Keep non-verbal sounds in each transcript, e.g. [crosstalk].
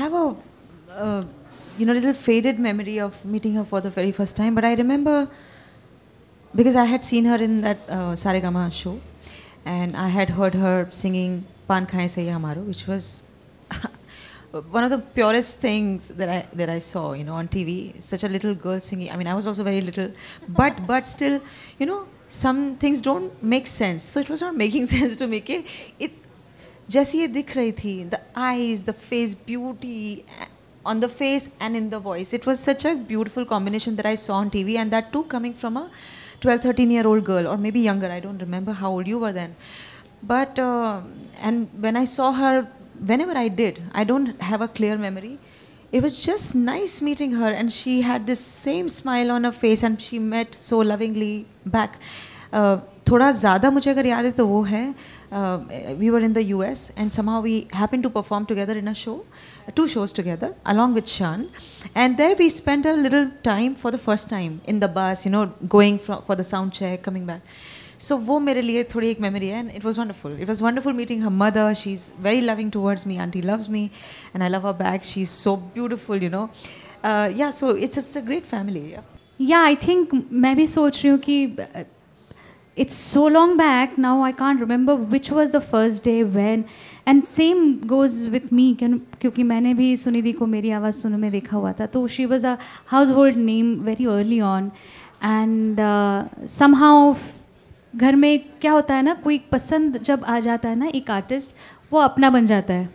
have a, you know, little faded memory of meeting her for the very first time, but I remember because I had seen her in that uh, Saregama show, and I had heard her singing "Pan Khaye Se Hamaro," which was [laughs] one of the purest things that I that I saw, you know, on TV. Such a little girl singing. I mean, I was also very little, but but still, you know, some things don't make sense. So it was not making [laughs] sense to me. It जैसी ये दिख रही थी the eyes on the face and in the voice. It was such a beautiful combination that I saw on TV, and that too coming from a 12, 13 year old girl, or maybe younger, I don't remember how old you were then. But, uh, and when I saw her, whenever I did, I don't have a clear memory. It was just nice meeting her, and she had this same smile on her face, and she met so lovingly back. थोड़ा ज़्यादा मुझे अगर याद है तो वो है we were in the U S and somehow we happen to perform together in a show two shows together along with Shaan and there we spend a little time for the first time in the bus you know going for the sound check coming back so वो मेरे लिए थोड़ी एक memory है and it was wonderful it was wonderful meeting हम mother she is very loving towards me aunty loves me and I love a back she is so beautiful you know yeah so it's it's a great family yeah I think मैं भी सोच रही हूँ कि it's so long back now i can't remember which was the first day when and same goes with me क्योंकि मैंने भी सुनिधि को मेरी आवाज़ सुनो में देखा हुआ था तो she was a household name very early on and somehow घर में क्या होता है ना कोई पसंद जब आ जाता है ना एक आर्टिस्ट वो अपना बन जाता है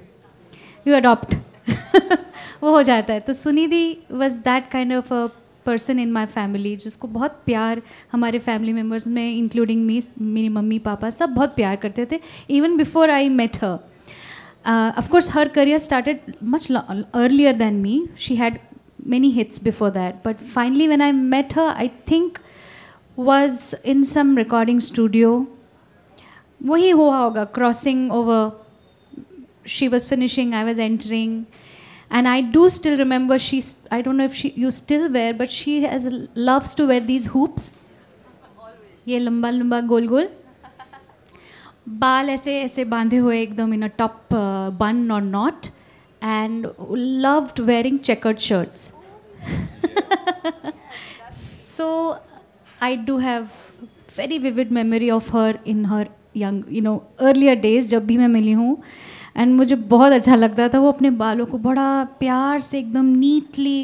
यू अडॉप्ट [laughs] वो हो जाता है तो Sunidhi was that kind of a person in my family जिसको बहुत प्यार हमारे फैमिली मेम्बर्स में इंक्लूडिंग मी मेरी मम्मी पापा सब बहुत प्यार करते थे even before I met her of her career started much earlier than me she had many hits before that but finally when I met her I think was in some recording studio वही हुआ होगा crossing over she was finishing I was entering And I do still remember she, I don't know if she, you still wear, but she has, loves to wear these hoops. ये लंबा लंबा गोल गोल बाल ऐसे ऐसे बांधे हुए एकदम in top top uh, bun or knot, and loved wearing checkered shirts. [laughs] so i do have very vivid memory of her in her young you know earlier days जब भी मैं मिली हूँ एंड मुझे बहुत अच्छा लगता था वो अपने बालों को बड़ा प्यार से एकदम नीटली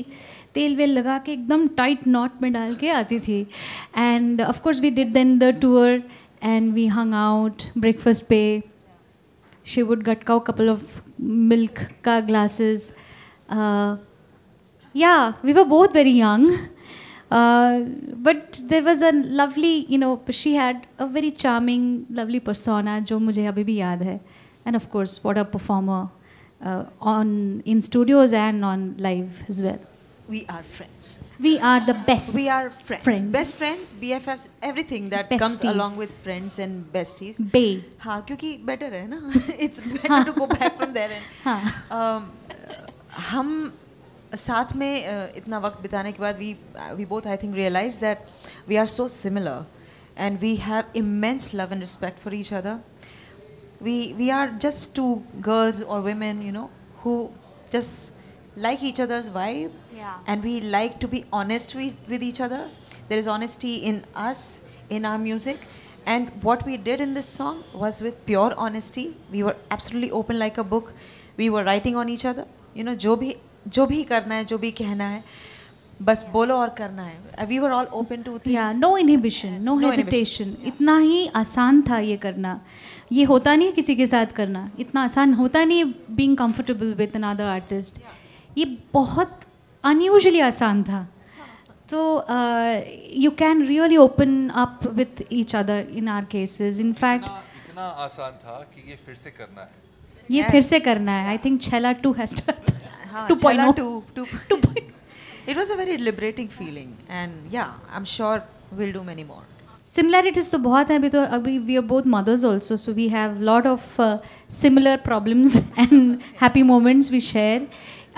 तेल वेल लगा के एकदम टाइट नॉट में डाल के आती थी and of course we did then the tour and we hung out breakfast पे शी वुड गटकाओ कपल ऑफ मिल्क का glasses yeah we were both very young but there was a lovely you know she had a very charming lovely persona जो मुझे अभी भी याद है and of course, what a performer uh, on in studios and on live as well. We are friends. We are the best. We are friends. friends. Best friends, BFFs, everything that besties. comes along with friends and besties. Bay. हाँ क्योंकि better है ना. [laughs] It's better to go back from there. हाँ. Um, हम साथ में इतना वक्त बिताने के बाद we uh, we both I think realize that we are so similar and we have immense love and respect for each other we we are just two girls or women you know who just like each other's vibe yeah. and we like to be honest with, with each other there is honesty in us in our music and what we did in this song was with pure honesty we were absolutely open like a book we were writing on each other you know jo bhi jo bhi karna hai jo bhi kehna hai बस बोलो और करना है we were all open to yeah no inhibition no hesitation इतना ही आसान था ये करना ये होता नहीं है किसी के साथ करना इतना आसान होता नहीं being comfortable with another artist ये बहुत अनयूजली आसान था तो you can really open up with each other in our cases in fact इतना आसान था कि ये फिर से करना है ये yes. फिर से करना है आई थिंक छेला two has two point two two point it was a very liberating feeling and yeah i'm sure we'll do many more similarities to both we are both mothers also so we have a lot of uh, similar problems [laughs] and happy moments we share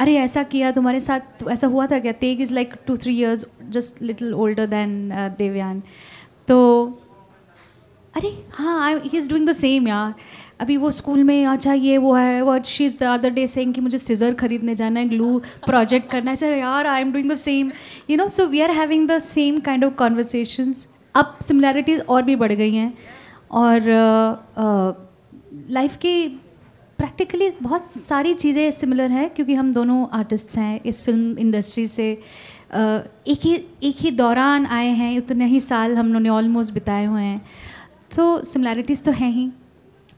अरे ऐसा किया तुम्हारे साथ ऐसा हुआ था क्या Teg is like two three years just little older than Devyan अरे हाँ I he is doing the same यार अभी वो स्कूल में अच्छा ये वो है वो she is the other day same कि मुझे सीज़र खरीदने जाना है ग्लू प्रोजेक्ट करना है सर यार I am doing the same you know so we are having the same kind of conversations अब सिमिलैरिटीज़ और भी बढ़ गई हैं और लाइफ uh, uh, की प्रैक्टिकली बहुत सारी चीज़ें सिमिलर हैं क्योंकि हम दोनों आर्टिस्ट्स हैं इस फिल्म इंडस्ट्री से uh, एक ही एक ही दौरान आए हैं उतने ही साल हम लोगों ने ऑलमोस्ट बिताए हुए हैं तो सिमिलैरिटीज़ तो हैं ही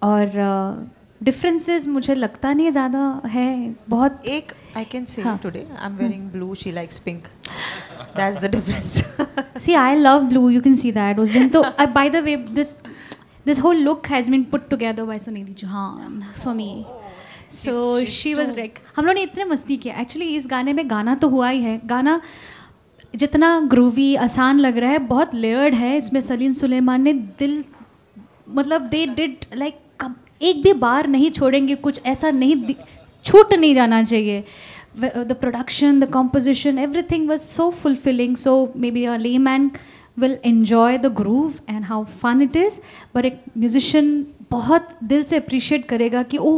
और डिफरेंसेस uh, मुझे लगता नहीं ज़्यादा है बहुत एक I can see today I am wearing blue she likes pink that's the difference see I love blue you can see that उस दिन तो by the way this this whole look has been put together by Sunidhi Jahan for me so she was like, हम लोग ने इतने मस्ती किया actually इस गाने में गाना तो हुआ ही है गाना जितना ग्रूवी आसान लग रहा है बहुत लेयर्ड है इसमें सलीम सुलेमान ने दिल मतलब दे डिड लाइक एक भी बार नहीं छोड़ेंगे कुछ ऐसा नहीं छूट नहीं जाना चाहिए the production the composition everything was so fulfilling so maybe a layman will enjoy the groove and how fun it is but एक म्यूजिशियन बहुत दिल से अप्रिशिएट करेगा कि ओ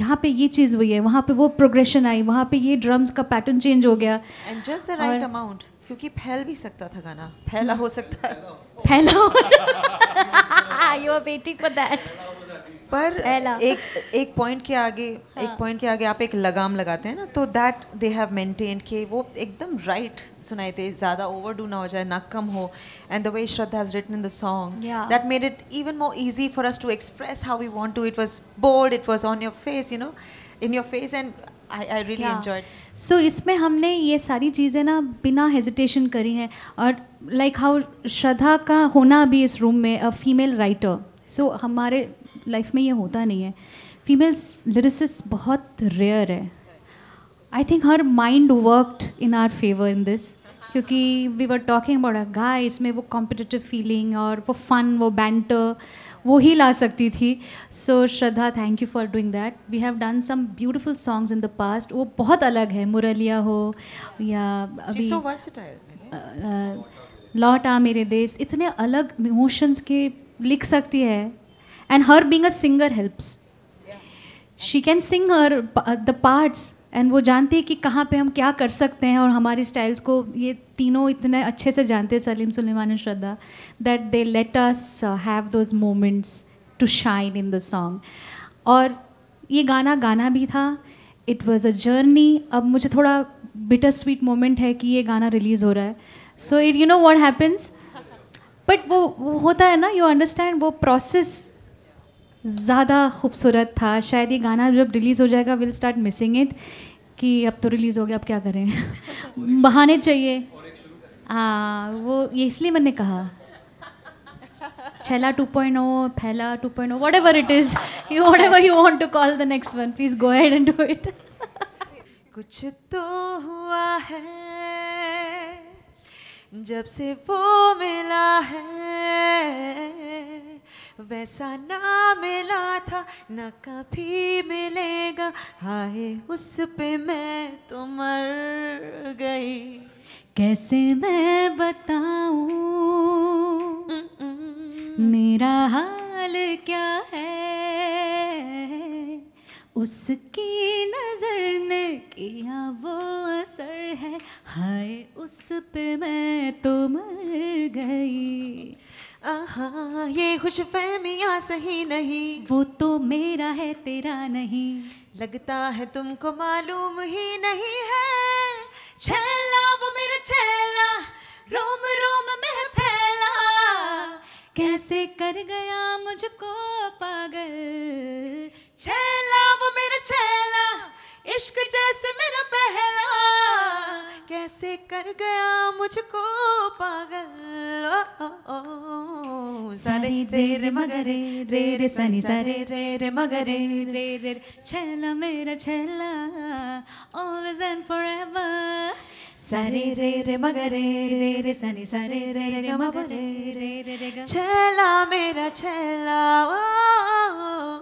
यहाँ पे ये चीज़ हुई है वहाँ पे वो प्रोग्रेशन आई वहाँ पे ये ड्रम्स का पैटर्न चेंज हो गया and just the right amount क्योंकि फैल भी सकता था गाना फैला हो सकता फैला हो you are waiting for that पर एक एक पॉइंट के आगे हाँ. एक पॉइंट के आगे आप एक लगाम लगाते हैं ना तो दैट दे हैव मेंटेन के वो एकदम राइट सुनाए थे ज़्यादा ओवर डू ना हो जाए ना कम हो and the way Shraddha has written in the song that made it even more easy for us to express how we want to it was bold it was on your face you know in your face and I I really enjoyed so इसमें हमने ये सारी चीज़ें ना बिना hesitation करी हैं और लाइक हाउ श्रद्धा का होना भी इस रूम में अ फीमेल राइटर सो हमारे लाइफ में ये होता नहीं है फीमेल लिरिसिस बहुत रेयर है I think her mind worked in our favour in this क्योंकि we were talking about a guy इसमें वो कॉम्पिटिटिव फीलिंग और वो फन वो बैंटर वो ही ला सकती थी so Shraddha thank you for doing that we have done some beautiful songs in the past वो बहुत अलग है मुरलिया हो या अभी आ मेरे देश इतने अलग इमोशंस के लिख सकती है and her being a singer helps she can sing her the parts and वो जानती है कि कहाँ पे हम क्या कर सकते हैं और हमारे स्टाइल्स को ये तीनों इतने अच्छे से जानते हैं सलीम सुलेमान और Shraddha that they let us have those moments to shine in the song और ये गाना गाना भी था इट वॉज़ अ जर्नी अब मुझे थोड़ा बिटर स्वीट मोमेंट है कि ये गाना रिलीज़ हो रहा है so it you know what happens but वो वो होता है ना यू अंडरस्टैंड वो प्रोसेस ज़्यादा खूबसूरत था शायद ये गाना जब रिलीज़ हो जाएगा विल स्टार्ट मिसिंग इट कि अब तो रिलीज़ हो गया अब क्या करें [laughs] बहाने चाहिए हाँ वो ये इसलिए मैंने कहा Chela 2.0, Phela 2.0, whatever it is, you, whatever you want to call the next one, please go ahead and do it कुछ तो हुआ है जब से वो मिला है वैसा ना मिला था ना कभी मिलेगा हाय उस पे मैं तो मर गई कैसे मैं बताऊं मेरा हाल क्या है उसकी नजर ने किया वो असर है हाय उस पे मैं तो मर गई ये खुश फहमिया सही नहीं वो तो मेरा है तेरा नहीं लगता है तुमको मालूम ही नहीं है छेला वो मेरा छेला रोम रोम में फैला कैसे कर गया मुझको पागल छैला वो मेरा छैला इश्क जैसे मेरा पहला कैसे कर गया मुझको पागल ओ, ओ, ओ। సరే రే రే మగరే రే రే సని సరే రే రే మగరే రే రే చెల్ల మేర చెల్ల ఆల్వేస్ అండ్ ఫర్ ఎవర్ సరే రే రే మగరే రే రే సని సరే రే రే గమ రే రే రే చెల్ల మేర చెల్ల ఓ